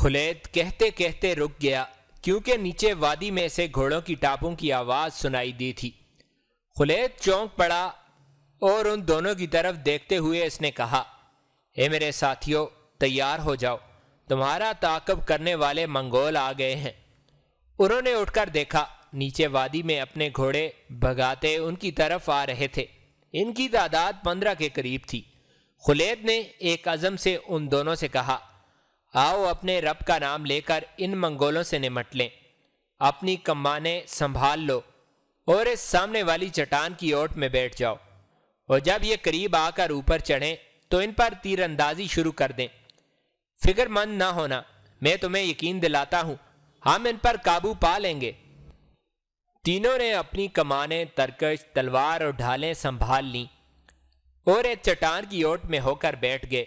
खुलेद कहते कहते रुक गया क्योंकि नीचे वादी में से घोड़ों की टापों की आवाज सुनाई दी थी खुलेद चौंक पड़ा और उन दोनों की तरफ देखते हुए इसने कहा हे मेरे साथियों तैयार हो जाओ तुम्हारा ताकब करने वाले मंगोल आ गए हैं उन्होंने उठकर देखा नीचे वादी में अपने घोड़े भगाते उनकी तरफ आ रहे थे इनकी तादाद पंद्रह के करीब थी खुलेद ने एक अज़म से उन दोनों से कहा आओ अपने रब का नाम लेकर इन मंगोलों से निमट लें अपनी कमाने संभाल लो और इस सामने वाली चट्टान की ओट में बैठ जाओ और जब ये करीब आकर ऊपर चढ़ें तो इन पर तीरंदाजी शुरू कर दें फिक्रमंद ना होना मैं तुम्हें यकीन दिलाता हूं हम इन पर काबू पा लेंगे तीनों ने अपनी कमाने तरकश तलवार और ढालें संभाल लीं और एक चट्टान की ओट में होकर बैठ गए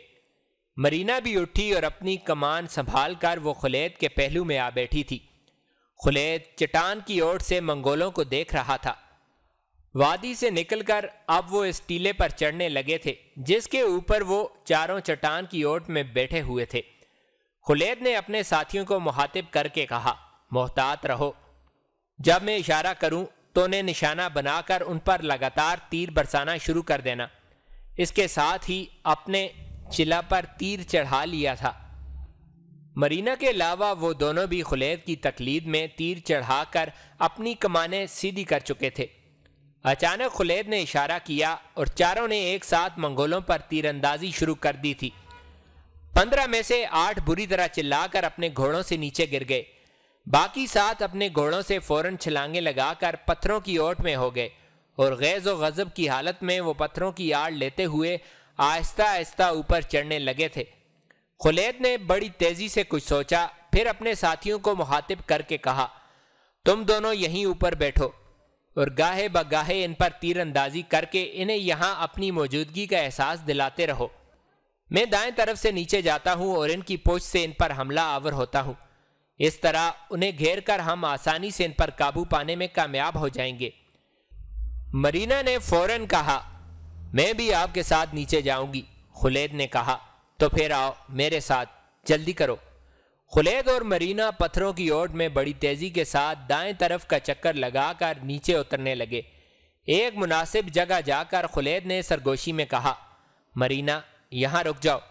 मरीना भी उठी और अपनी कमान संभाल कर वो खुलैद के पहलू में आ बैठी थी खुलैद चटान की ओर से मंगोलों को देख रहा था वादी से निकलकर अब वो इस टीले पर चढ़ने लगे थे जिसके ऊपर वो चारों चट्टान की ओट में बैठे हुए थे खुलैद ने अपने साथियों को मुहातिब करके कहा मोहतात रहो जब मैं इशारा करूं तो उन्हें निशाना बनाकर उन पर लगातार तीर बरसाना शुरू कर देना इसके साथ ही अपने चिला पर तीर चढ़ा लिया था मरीना के अलावा वो दोनों भी खुलेद की तकलीद में तीर चढ़ाकर अपनी कमाने सीधी कर चुके थे अचानक खुलेद ने इशारा किया और चारों ने एक साथ मंगोलों पर तीरंदाजी शुरू कर दी थी पंद्रह में से आठ बुरी तरह चिल्लाकर अपने घोड़ों से नीचे गिर गए बाकी सात अपने घोड़ों से फौरन छलांगे लगाकर पत्थरों की ओट में हो गए और गैज़ व गज़ब की हालत में वो पत्थरों की आड़ लेते हुए आहिस्ता आहिस्ता ऊपर चढ़ने लगे थे खुलेद ने बड़ी तेजी से कुछ सोचा फिर अपने साथियों को मुहातिब करके कहा तुम दोनों यहीं ऊपर बैठो और गाहे ब गाहे इन पर तीरंदाजी करके इन्हें यहाँ अपनी मौजूदगी का एहसास दिलाते रहो मैं दाएं तरफ से नीचे जाता हूँ और इनकी पोछ से इन पर हमला आवर होता हूँ इस तरह उन्हें घेर कर हम आसानी से इन पर काबू पाने में कामयाब हो जाएंगे मरीना ने फौरन कहा मैं भी आपके साथ नीचे जाऊंगी खुलेद ने कहा तो फिर आओ मेरे साथ जल्दी करो खुलेद और मरीना पत्थरों की ओट में बड़ी तेजी के साथ दाएं तरफ का चक्कर लगाकर नीचे उतरने लगे एक मुनासिब जगह जाकर खुलेद ने सरगोशी में कहा मरीना यहाँ रुक जाओ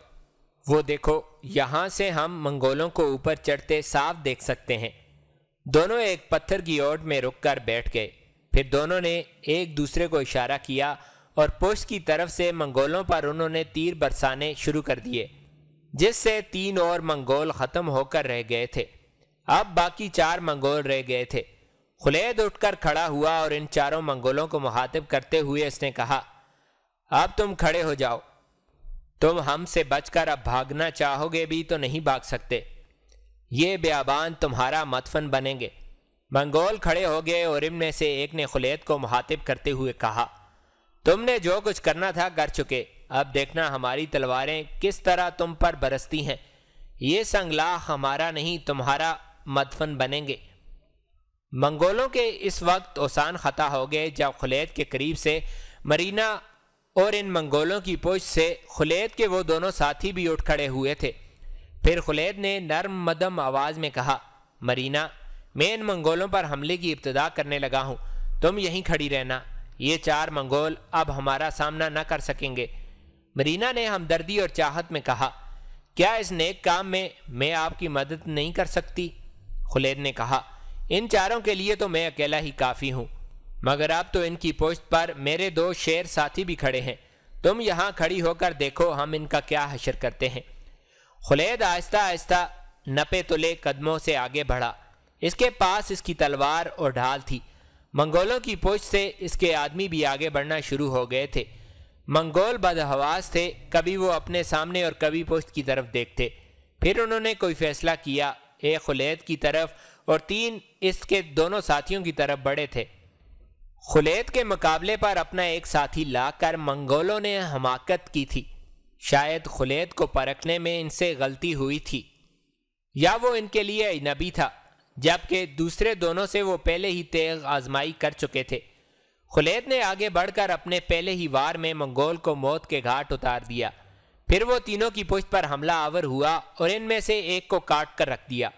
वो देखो यहाँ से हम मंगोलों को ऊपर चढ़ते साफ देख सकते हैं दोनों एक पत्थर की ओट में रुक कर बैठ गए फिर दोनों ने एक दूसरे को इशारा किया और पुष्ट की तरफ से मंगोलों पर उन्होंने तीर बरसाने शुरू कर दिए जिससे तीन और मंगोल ख़त्म होकर रह गए थे अब बाकी चार मंगोल रह गए थे खुलेद उठकर खड़ा हुआ और इन चारों मंगोलों को मुखातिब करते हुए उसने कहा अब तुम खड़े हो जाओ तुम हमसे बचकर अब भागना चाहोगे भी तो नहीं भाग सकते ये ब्याबान तुम्हारा मतफन बनेंगे मंगोल खड़े हो गए और इनमें से एक ने खुलेद को मुखातिब करते हुए कहा तुमने जो कुछ करना था कर चुके अब देखना हमारी तलवारें किस तरह तुम पर बरसती हैं ये संगलाह हमारा नहीं तुम्हारा मदफन बनेंगे मंगोलों के इस वक्त ओसान ख़ता हो गए जब खुलैद के करीब से मरीना और इन मंगोलों की पोज से खुलैद के वो दोनों साथी भी उठ खड़े हुए थे फिर खुलैद ने नर्म मदम आवाज़ में कहा मरीना मैं इन मंगोलों पर हमले की इब्तदा करने लगा हूँ तुम यहीं खड़ी रहना ये चार मंगोल अब हमारा सामना न कर सकेंगे मरीना ने हमदर्दी और चाहत में कहा क्या इस नेक काम में मैं आपकी मदद नहीं कर सकती खुलेद ने कहा इन चारों के लिए तो मैं अकेला ही काफ़ी हूँ मगर अब तो इनकी पोस्ट पर मेरे दो शेर साथी भी खड़े हैं तुम यहाँ खड़ी होकर देखो हम इनका क्या हशर करते हैं खुलेद आहिस्ता आहिस्ता नपे तुले कदमों से आगे बढ़ा इसके पास इसकी तलवार और ढाल थी मंगोलों की पोच से इसके आदमी भी आगे बढ़ना शुरू हो गए थे मंगोल बदहवास थे कभी वो अपने सामने और कभी पोस्ट की तरफ देखते फिर उन्होंने कोई फैसला किया एक खुलैद की तरफ और तीन इसके दोनों साथियों की तरफ बढ़े थे खुलैद के मुकाबले पर अपना एक साथी लाकर मंगोलों ने हमाकत की थी शायद खुलैद को परखने में इनसे गलती हुई थी या वो इनके लिए अजनबी था जबकि दूसरे दोनों से वो पहले ही तेग आजमाई कर चुके थे खुलेद ने आगे बढ़कर अपने पहले ही वार में मंगोल को मौत के घाट उतार दिया फिर वो तीनों की पुष्ट पर हमला आवर हुआ और इनमें से एक को काट कर रख दिया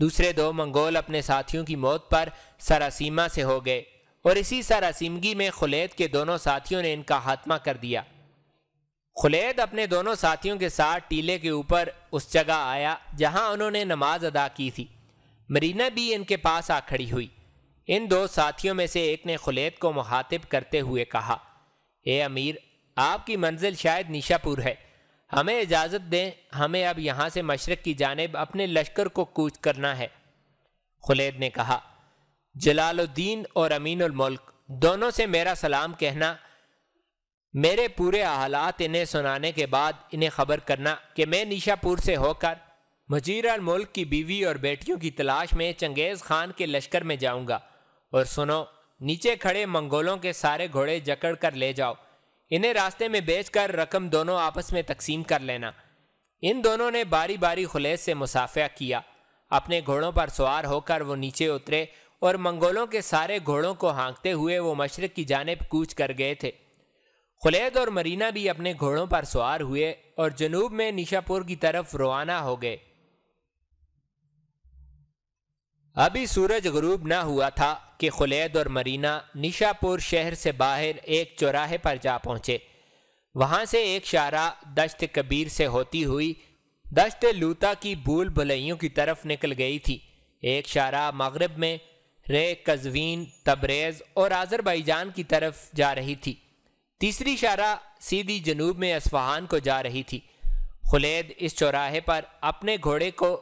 दूसरे दो मंगोल अपने साथियों की मौत पर सरासीमा से हो गए और इसी सरासीमगी में खुलेद के दोनों साथियों ने इनका खात्मा कर दिया खुलेद अपने दोनों साथियों के साथ टीले के ऊपर उस जगह आया जहां उन्होंने नमाज अदा की थी मरीना भी इनके पास आ खड़ी हुई इन दो साथियों में से एक ने खुलेद को मुखातिब करते हुए कहा ए अमीर आपकी मंजिल शायद निशापुर है हमें इजाज़त दें हमें अब यहाँ से मशरक़ की जानब अपने लश्कर को कूच करना है खुलेद ने कहा जलालुद्दीन और अमीनमुल्क दोनों से मेरा सलाम कहना मेरे पूरे हालात इन्हें सुनाने के बाद इन्हें खबर करना कि मैं निशापुर से होकर मजीरा मुल्क की बीवी और बेटियों की तलाश में चंगेज़ खान के लश्कर में जाऊंगा और सुनो नीचे खड़े मंगोलों के सारे घोड़े जकड़ कर ले जाओ इन्हें रास्ते में बेचकर रकम दोनों आपस में तकसीम कर लेना इन दोनों ने बारी बारी खुलेस से मुसाफिया किया अपने घोड़ों पर सवार होकर वो नीचे उतरे और मंगोलों के सारे घोड़ों को हाँकते हुए वो मशरक़ की जानब कूच कर गए थे खुलेद और मरीना भी अपने घोड़ों पर सवार हुए और जनूब में निशापुर की तरफ रवाना हो गए अभी सूरज गरूब ना हुआ था कि खुलैद और मरीना निशापुर शहर से बाहर एक चौराहे पर जा पहुँचे वहाँ से एक शारा दश्त कबीर से होती हुई दश्त लूता की भूल भुलैयों की तरफ निकल गई थी एक शारा मगरब में रे कजवीन तबरेज़ और आज़रबाईजान की तरफ जा रही थी तीसरी शारा सीधी जनूब में असफहान को जा रही थी खुलैद इस चौराहे पर अपने घोड़े को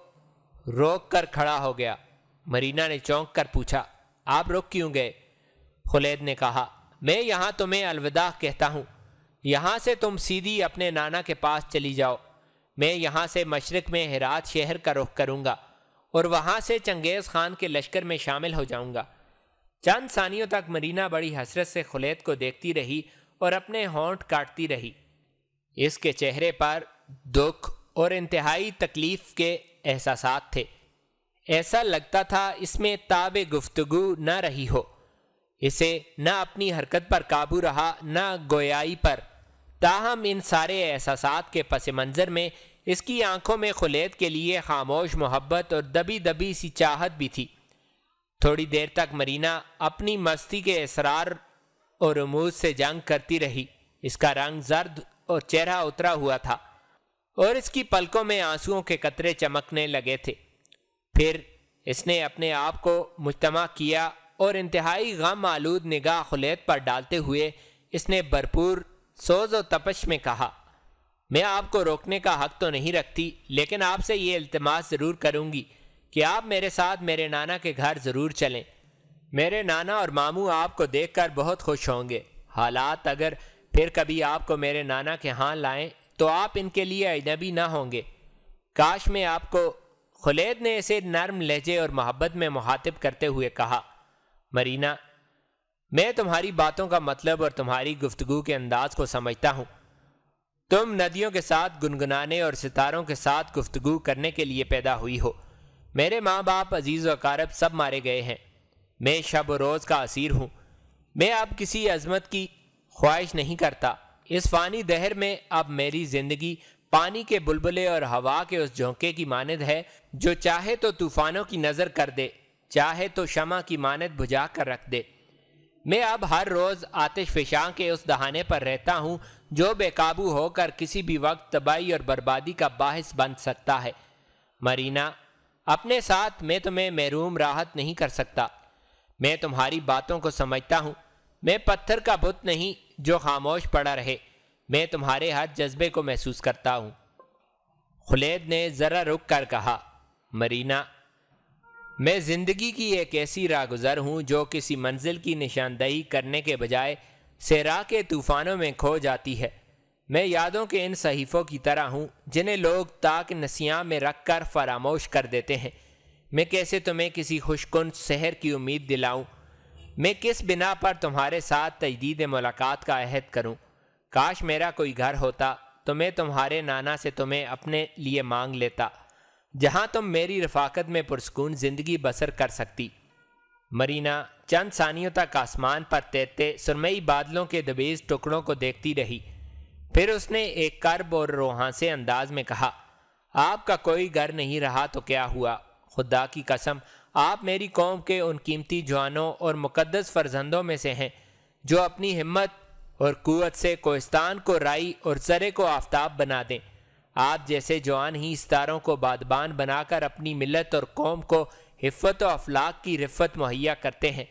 रोक कर खड़ा हो गया मरीना ने चौंक कर पूछा आप रुक क्यों गए खुलैद ने कहा मैं यहाँ तुम्हें अलविदा कहता हूँ यहाँ से तुम सीधी अपने नाना के पास चली जाओ मैं यहाँ से मशरक़ में हरात शहर का रुख करूँगा और वहाँ से चंगेज़ ख़ान के लश्कर में शामिल हो जाऊँगा चंद सानियों तक मरीना बड़ी हसरत से खुलैद को देखती रही और अपने होंठ काटती रही इसके चेहरे पर दुख और इंतहाई तकलीफ़ के एहसास थे ऐसा लगता था इसमें ताब गुफ्तगु न रही हो इसे न अपनी हरकत पर काबू रहा न गोयाई पर ताहम इन सारे एहसास के पस मंज़र में इसकी आंखों में खुलेद के लिए खामोश मोहब्बत और दबी दबी सी चाहत भी थी थोड़ी देर तक मरीना अपनी मस्ती के इसरार और रमूज से जंग करती रही इसका रंग जर्द और चेहरा उतरा हुआ था और इसकी पलकों में आंसुओं के कतरे चमकने लगे थे फिर इसने अपने आप को मुजतम किया और इंतहाई गम आलूद निगाह खुलेत पर डालते हुए इसने भरपूर सोज और तपश में कहा मैं आपको रोकने का हक तो नहीं रखती लेकिन आपसे ये अल्तमास ज़रूर करूँगी कि आप मेरे साथ मेरे नाना के घर ज़रूर चलें मेरे नाना और मामू आपको देखकर बहुत खुश होंगे हालात अगर फिर कभी आपको मेरे नाना के यहाँ लाएं तो आप इनके लिए अजनबी ना होंगे काश मैं आपको खुलेद ने इसे नर्म लहजे और मोहब्बत में मुहातिब करते हुए कहा मरीना मैं तुम्हारी बातों का मतलब और तुम्हारी गुफ्तगु के अंदाज को समझता हूँ तुम नदियों के साथ गुनगुनाने और सितारों के साथ गुफ्तगु करने के लिए पैदा हुई हो मेरे माँ बाप अजीज़ वकारब कारब सब मारे गए हैं मैं शब रोज़ का असीर हूँ मैं अब किसी अजमत की ख्वाहिश नहीं करता इस फ़ानी दहर में अब मेरी ज़िंदगी पानी के बुलबुले और हवा के उस झोंके की मानद है जो चाहे तो तूफानों की नज़र कर दे चाहे तो शमा की मानद बुझा कर रख दे मैं अब हर रोज़ आतिश फिशां के उस दहाने पर रहता हूँ जो बेकाबू होकर किसी भी वक्त तबाही और बर्बादी का बाहिस बन सकता है मरीना अपने साथ मैं तुम्हें महरूम राहत नहीं कर सकता मैं तुम्हारी बातों को समझता हूँ मैं पत्थर का बुत नहीं जो खामोश पड़ा रहे मैं तुम्हारे हाथ जज्बे को महसूस करता हूँ खुलेद ने ज़रा रुक कर कहा मरीना मैं ज़िंदगी की एक ऐसी रागुजर हूँ जो किसी मंजिल की निशानदही करने के बजाय सेरा के तूफ़ानों में खो जाती है मैं यादों के इन सहीफ़ों की तरह हूँ जिन्हें लोग ताक नसिया में रख कर फरामोश कर देते हैं मैं कैसे तुम्हें किसी खुशकुन शहर की उम्मीद दिलाऊं मैं किस बिना पर तुम्हारे साथ तजदीद मुलाकात का अहद करूं काश मेरा कोई घर होता तो मैं तुम्हारे नाना से तुम्हें अपने लिए मांग लेता जहाँ तुम मेरी रफाकत में पुरस्कून ज़िंदगी बसर कर सकती मरीना चंद सानियों तक आसमान पर तैरते सुरमई बादलों के दबेज टुकड़ों को देखती रही फिर उसने एक कर्ब और रोहासे अंदाज में कहा आपका कोई घर नहीं रहा तो क्या हुआ खुदा की कसम आप मेरी कौम के उन कीमती जवानों और मुकदस फर्जंदों में से हैं जो अपनी हिम्मत और कुत से कोस्तान को राई और जरे को आफ्ताब बना दें आप जैसे जवान ही सितारों को बादबान बनाकर अपनी मिलत और कौम को हिफत व अफलाक की रिफत मुहैया करते हैं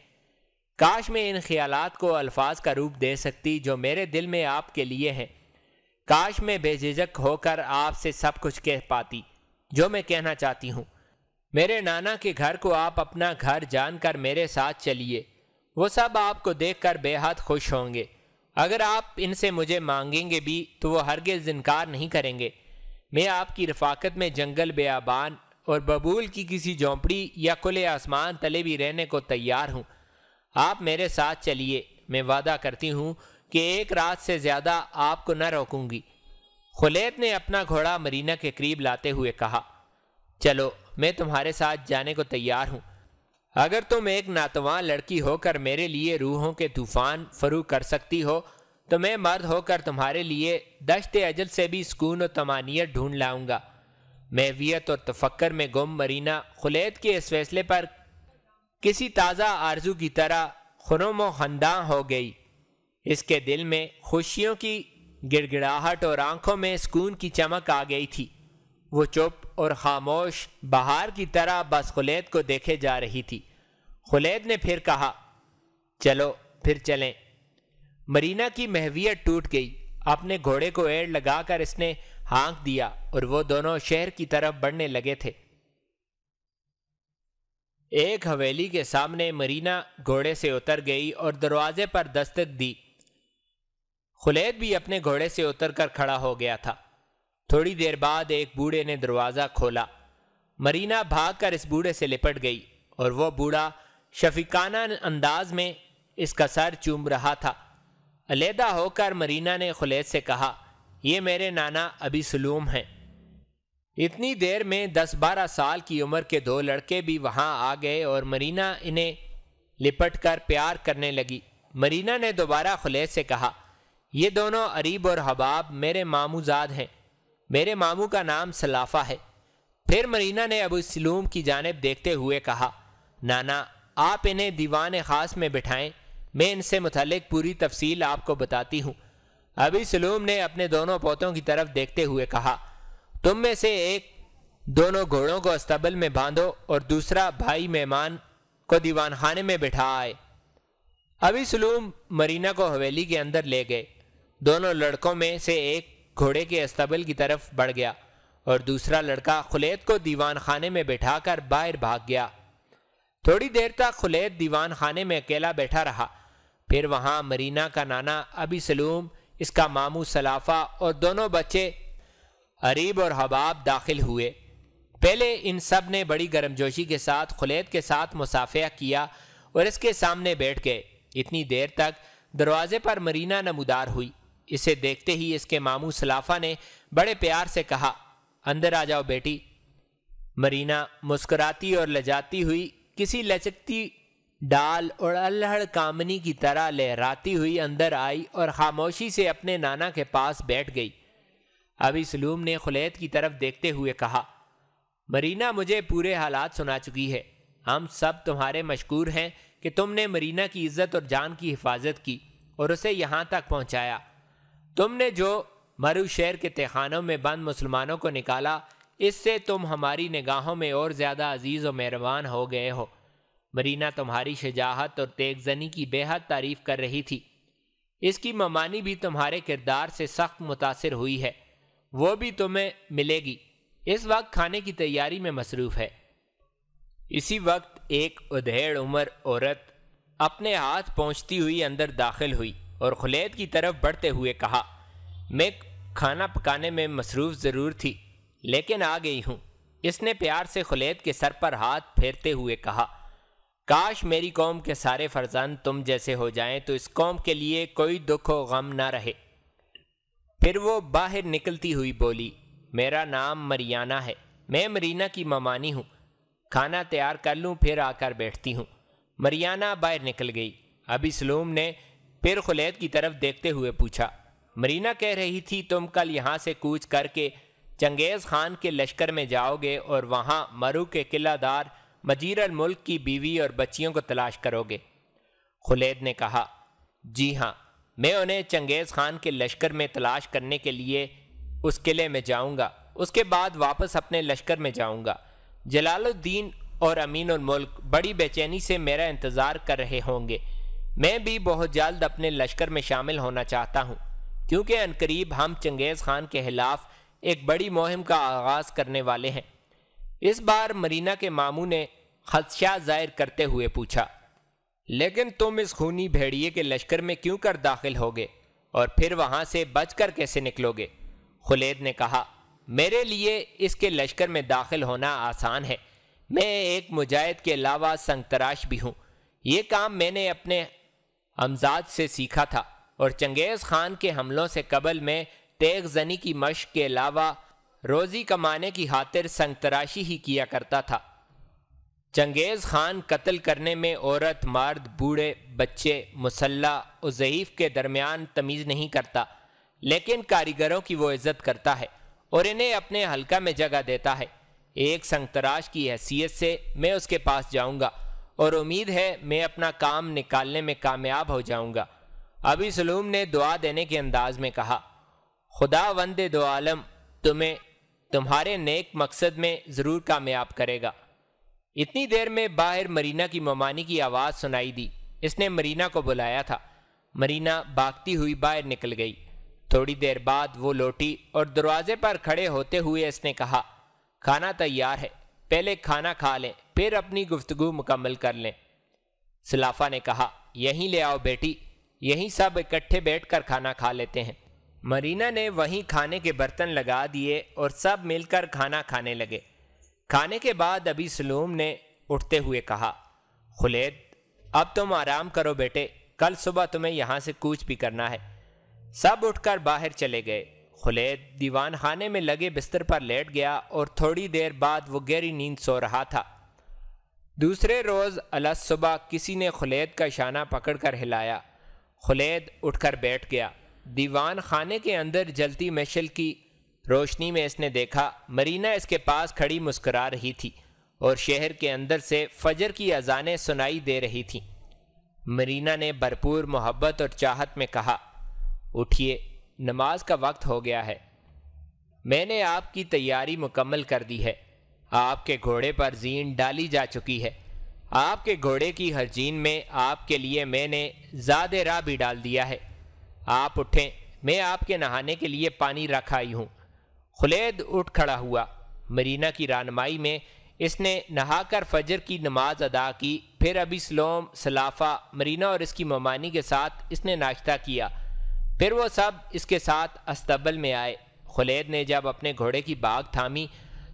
काश मैं इन ख्यालात को अल्फाज का रूप दे सकती जो मेरे दिल में आपके लिए हैं काश मैं बेझिझक होकर आपसे सब कुछ कह पाती जो मैं कहना चाहती हूँ मेरे नाना के घर को आप अपना घर जानकर मेरे साथ चलिए वो सब आपको देखकर बेहद खुश होंगे अगर आप इनसे मुझे मांगेंगे भी तो वो हरगिज़ इनकार नहीं करेंगे मैं आपकी रफाकत में जंगल बेआबान और बबूल की किसी झोंपड़ी या खुले आसमान तले भी रहने को तैयार हूँ आप मेरे साथ चलिए मैं वादा करती हूँ कि एक रात से ज़्यादा आपको न रोकूंगी खुलेत ने अपना घोड़ा मरीना के करीब लाते हुए कहा चलो मैं तुम्हारे साथ जाने को तैयार हूँ अगर तुम एक नातवा लड़की होकर मेरे लिए रूहों के तूफान फरू कर सकती हो तो मैं मर्द होकर तुम्हारे लिए दशत अजल से भी सुकून और तमानियत ढूंढ लाऊंगा महवियत और तफक्कर में गुम मरीना खुलेद के इस फैसले पर किसी ताज़ा आरजू की तरह खुरम खंदा हो गई इसके दिल में खुशियों की गिड़गिड़ाहट और आंखों में सुकून की चमक आ गई थी वो चुप और खामोश बाहर की तरह बस खुलेद को देखे जा रही थी खुलेद ने फिर कहा चलो फिर चलें मरीना की महवियत टूट गई अपने घोड़े को एड़ लगाकर इसने हाँक दिया और वो दोनों शहर की तरफ बढ़ने लगे थे एक हवेली के सामने मरीना घोड़े से उतर गई और दरवाजे पर दस्तक दी खुलेद भी अपने घोड़े से उतर कर खड़ा हो गया था थोड़ी देर बाद एक बूढ़े ने दरवाज़ा खोला मरीना भागकर इस बूढ़े से लिपट गई और वह बूढ़ा शफिकाना अंदाज में इसका सर चूम रहा था अलहदा होकर मरीना ने खुलेद से कहा ये मेरे नाना अभी सलूम हैं इतनी देर में दस बारह साल की उम्र के दो लड़के भी वहाँ आ गए और मरीना इन्हें लिपट कर प्यार करने लगी मरीना ने दोबारा खुलेद से कहा ये दोनों अरीब और हबाब मेरे मामूजाद हैं मेरे मामू का नाम सलाफा है फिर मरीना ने अबू सलूम की जानब देखते हुए कहा नाना आप इन्हें दीवान ख़ास में बिठाएं मैं इनसे मुतलक पूरी तफसील आपको बताती हूँ अबी सलूम ने अपने दोनों पोतों की तरफ देखते हुए कहा तुम में से एक दोनों घोड़ों को अस्तबल में बांधो और दूसरा भाई मेहमान को दीवान खाने में बैठा आए अभी सलूम मरीना को हवेली के अंदर ले गए दोनों लड़कों में से एक घोड़े के अस्तबल की तरफ बढ़ गया और दूसरा लड़का खुलेद को दीवान खाने में बैठा कर बाहर भाग गया थोड़ी देर तक खुलेद दीवान खाने में अकेला बैठा रहा फिर वहाँ मरीना का नाना अभी सलूम इसका मामू सलाफा और दोनों बच्चे अरीब और हबाब दाखिल हुए पहले इन सब ने बड़ी गर्मजोशी के साथ खुलेद के साथ मुसाफिया किया और इसके सामने बैठ गए इतनी देर तक दरवाजे पर मरीना नमदार हुई इसे देखते ही इसके मामू सलाफा ने बड़े प्यार से कहा अंदर आ जाओ बेटी मरीना मुस्कुराती और लजाती हुई किसी लचकती डाल और अल्हड़ कामनी की तरह लहराती हुई अंदर आई और खामोशी से अपने नाना के पास बैठ गई अभी सलूम ने खुलैद की तरफ देखते हुए कहा मरीना मुझे पूरे हालात सुना चुकी है हम सब तुम्हारे मशहूर हैं कि तुमने मरीना की इज्जत और जान की हिफाजत की और उसे यहाँ तक पहुँचाया तुमने जो मरु शहर के तहखानों में बंद मुसलमानों को निकाला इससे तुम हमारी निगाहों में और ज़्यादा अजीज़ और मेहरबान हो गए हो मरीना तुम्हारी शजाहत और तेगजनी की बेहद तारीफ कर रही थी इसकी ममानी भी तुम्हारे किरदार से सख्त मुतासर हुई है वो भी तुम्हें मिलेगी इस वक्त खाने की तैयारी में मसरूफ़ है इसी वक्त एक उधेड़ उम्र औरत अपने हाथ पहुँचती हुई अंदर दाखिल हुई और खुलैद की तरफ बढ़ते हुए कहा मैं खाना पकाने में मसरूफ़ ज़रूर थी लेकिन आ गई हूँ इसने प्यार से खुलैद के सर पर हाथ फेरते हुए कहा काश मेरी कौम के सारे फरजान तुम जैसे हो जाएं तो इस कौम के लिए कोई दुख व गम ना रहे फिर वो बाहर निकलती हुई बोली मेरा नाम मरियाना है मैं मरीना की ममानी हूँ खाना तैयार कर लूँ फिर आकर बैठती हूँ मरियाना बाहर निकल गई अभी सलूम ने फिर खुलैद की तरफ देखते हुए पूछा मरीना कह रही थी तुम कल यहाँ से कूच करके चंगेज़ खान के लश्कर में जाओगे और वहाँ मरू के किलादार मजीर मुल्क की बीवी और बच्चियों को तलाश करोगे खुलैद ने कहा जी हाँ मैं उन्हें चंगेज़ खान के लश्कर में तलाश करने के लिए उस किले में जाऊँगा उसके बाद वापस अपने लश्कर में जाऊँगा जलालुद्दीन और अमीन मुल्क बड़ी बेचैनी से मेरा इंतज़ार कर रहे होंगे मैं भी बहुत जल्द अपने लश्कर में शामिल होना चाहता हूँ क्योंकि अनकरीब हम चंगेज़ खान के ख़िलाफ़ एक बड़ी मुहिम का आगाज़ करने वाले हैं इस बार मरीना के मामू ने खदशा जाहिर करते हुए पूछा लेकिन तुम इस खूनी भेड़िए के लश्कर में क्यों कर दाखिल होगे और फिर वहाँ से बच कर कैसे निकलोगे खुलेद ने कहा मेरे लिए इसके लश्कर में दाखिल होना आसान है मैं एक मुजाहिद के अलावा संगतराश भी हूँ ये काम मैंने अपने अमजाद से सीखा था और चंगेज़ खान के हमलों से कबल में तेग जनी की मश्क के अलावा रोज़ी कमाने की खातिर संगतराशी ही किया करता था चंगेज़ खान कत्ल करने में औरत मर्द बूढ़े बच्चे मुसल्ला और के दरमियान तमीज़ नहीं करता लेकिन कारीगरों की वो इज़्ज़त करता है और इन्हें अपने हलका में जगह देता है एक संगतराश की हैसियत से मैं उसके पास जाऊंगा और उम्मीद है मैं अपना काम निकालने में कामयाब हो जाऊंगा अभी सलूम ने दुआ देने के अंदाज में कहा खुदा वंद दो आलम तुम्हें तुम्हारे नेक मकसद में ज़रूर कामयाब करेगा इतनी देर में बाहर मरीना की ममानी की आवाज़ सुनाई दी इसने मरीना को बुलाया था मरीना भागती हुई बाहर निकल गई थोड़ी देर बाद वो लौटी और दरवाजे पर खड़े होते हुए इसने कहा खाना तैयार है पहले खाना खा लें फिर अपनी गुफ्तगु मुकम्मल कर लें सलाफा ने कहा यहीं ले आओ बेटी यहीं सब इकट्ठे बैठकर खाना खा लेते हैं मरीना ने वहीं खाने के बर्तन लगा दिए और सब मिलकर खाना खाने लगे खाने के बाद अभी सलूम ने उठते हुए कहा खुलेद अब तुम आराम करो बेटे कल सुबह तुम्हें यहाँ से कूच भी करना है सब उठकर बाहर चले गए खुलेद दीवान खाने में लगे बिस्तर पर लेट गया और थोड़ी देर बाद वो गहरी नींद सो रहा था दूसरे रोज़ अला सुबह किसी ने खुलैद का शाना पकड़ कर हिलाया खुलैद उठकर बैठ गया दीवान खाने के अंदर जलती मशल की रोशनी में इसने देखा मरीना इसके पास खड़ी मुस्करा रही थी और शहर के अंदर से फजर की अजानें सुनाई दे रही थीं मरीना ने भरपूर मोहब्बत और चाहत में कहा उठिए नमाज का वक्त हो गया है मैंने आपकी तैयारी मुकम्मल कर दी है आपके घोड़े पर जीन डाली जा चुकी है आपके घोड़े की हर जीन में आपके लिए मैंने ज़्यादा राह भी डाल दिया है आप उठें मैं आपके नहाने के लिए पानी रख आई हूँ खुलेद उठ खड़ा हुआ मरीना की रानमाई में इसने नहाकर फजर की नमाज अदा की फिर अभी सलोम सलाफा मरीना और इसकी ममानी के साथ इसने नाश्ता किया फिर वो सब इसके साथ अस्तबल में आए खुलेद ने जब अपने घोड़े की बाग थामी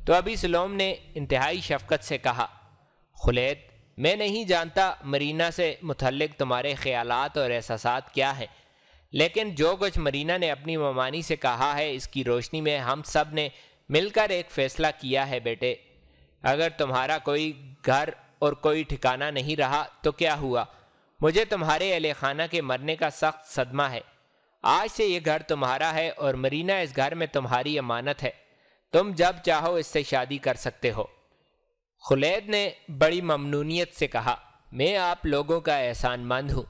तो अभी सलोम ने इंतहाई शफकत से कहा खुलैद मैं नहीं जानता मरीना से मुतलक तुम्हारे ख्याल और एहसास क्या हैं लेकिन जो कुछ मरीना ने अपनी ममानी से कहा है इसकी रोशनी में हम सब ने मिलकर एक फ़ैसला किया है बेटे अगर तुम्हारा कोई घर और कोई ठिकाना नहीं रहा तो क्या हुआ मुझे तुम्हारे अहल खाना के मरने का सख्त सदमा है आज से ये घर तुम्हारा है और मरीना इस घर में तुम्हारी अमानत है तुम जब चाहो इससे शादी कर सकते हो खुलैद ने बड़ी ममनूनीत से कहा मैं आप लोगों का एहसान मंद हूँ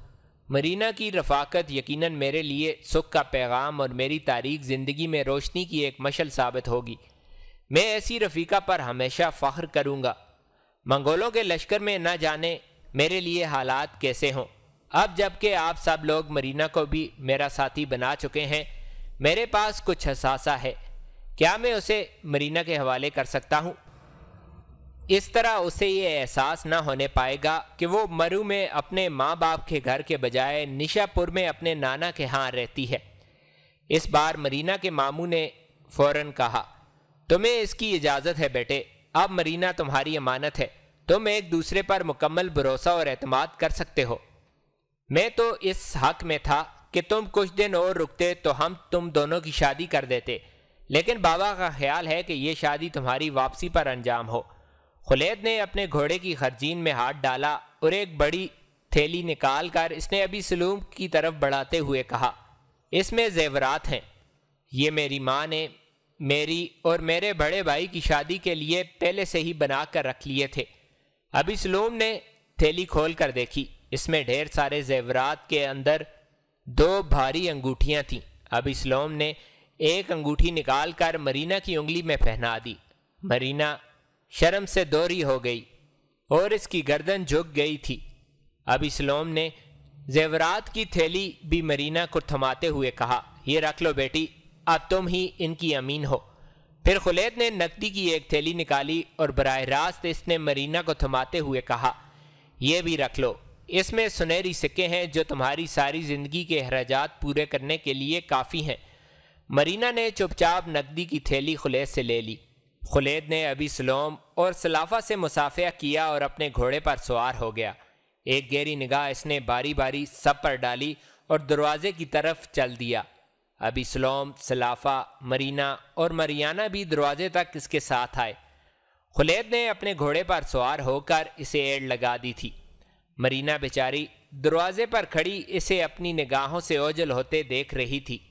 मरीना की रफाकत यकीनन मेरे लिए सुख का पैगाम और मेरी तारीख ज़िंदगी में रोशनी की एक मशल साबित होगी मैं ऐसी रफ़ीका पर हमेशा फ़ख्र करूँगा मंगोलों के लश्कर में न जाने मेरे लिए हालात कैसे हों अब जबकि आप सब लोग मरीना को भी मेरा साथी बना चुके हैं मेरे पास कुछ हसासा है क्या मैं उसे मरीना के हवाले कर सकता हूँ इस तरह उसे ये एहसास न होने पाएगा कि वो मरु में अपने माँ बाप के घर के बजाय निशापुर में अपने नाना के यहाँ रहती है इस बार मरीना के मामू ने फौरन कहा तुम्हें इसकी इजाज़त है बेटे अब मरीना तुम्हारी अमानत है तुम एक दूसरे पर मुकम्मल भरोसा और अतमाद कर सकते हो मैं तो इस हक में था कि तुम कुछ दिन और रुकते तो हम तुम दोनों की शादी कर देते लेकिन बाबा का ख्याल है कि ये शादी तुम्हारी वापसी पर अंजाम हो खुलेद ने अपने घोड़े की खर्जीन में हाथ डाला और एक बड़ी थैली निकाल कर इसने अभी सलूम की तरफ बढ़ाते हुए कहा इसमें जेवरात हैं ये मेरी माँ ने मेरी और मेरे बड़े भाई की शादी के लिए पहले से ही बना कर रख लिए थे अभी सलूम ने थैली खोल कर देखी इसमें ढेर सारे जेवरात के अंदर दो भारी अंगूठियाँ थीं अभी सलोम ने एक अंगूठी निकालकर मरीना की उंगली में पहना दी मरीना शर्म से दोरी हो गई और इसकी गर्दन झुक गई थी अब इस्लोम ने जेवरात की थैली भी मरीना को थमाते हुए कहा ये रख लो बेटी अब तुम ही इनकी अमीन हो फिर खुलेद ने नकदी की एक थैली निकाली और बरह रास्त इसने मरीना को थमाते हुए कहा यह भी रख लो इसमें सुनहरी सिक्के हैं जो तुम्हारी सारी ज़िंदगी के अहराजात पूरे करने के लिए काफ़ी हैं मरीना ने चुपचाप नकदी की थैली खुलेद से ले ली खुलेद ने अभी सलोम और सलाफा से मुसाफिया किया और अपने घोड़े पर सवार हो गया एक गहरी निगाह इसने बारी बारी सब पर डाली और दरवाजे की तरफ चल दिया अभी सलोम सलाफा मरीना और मरियाना भी दरवाजे तक इसके साथ आए खुलेद ने अपने घोड़े पर सवार होकर इसे एड़ लगा दी थी मरीना बेचारी दरवाजे पर खड़ी इसे अपनी निगाहों से ओझल होते देख रही थी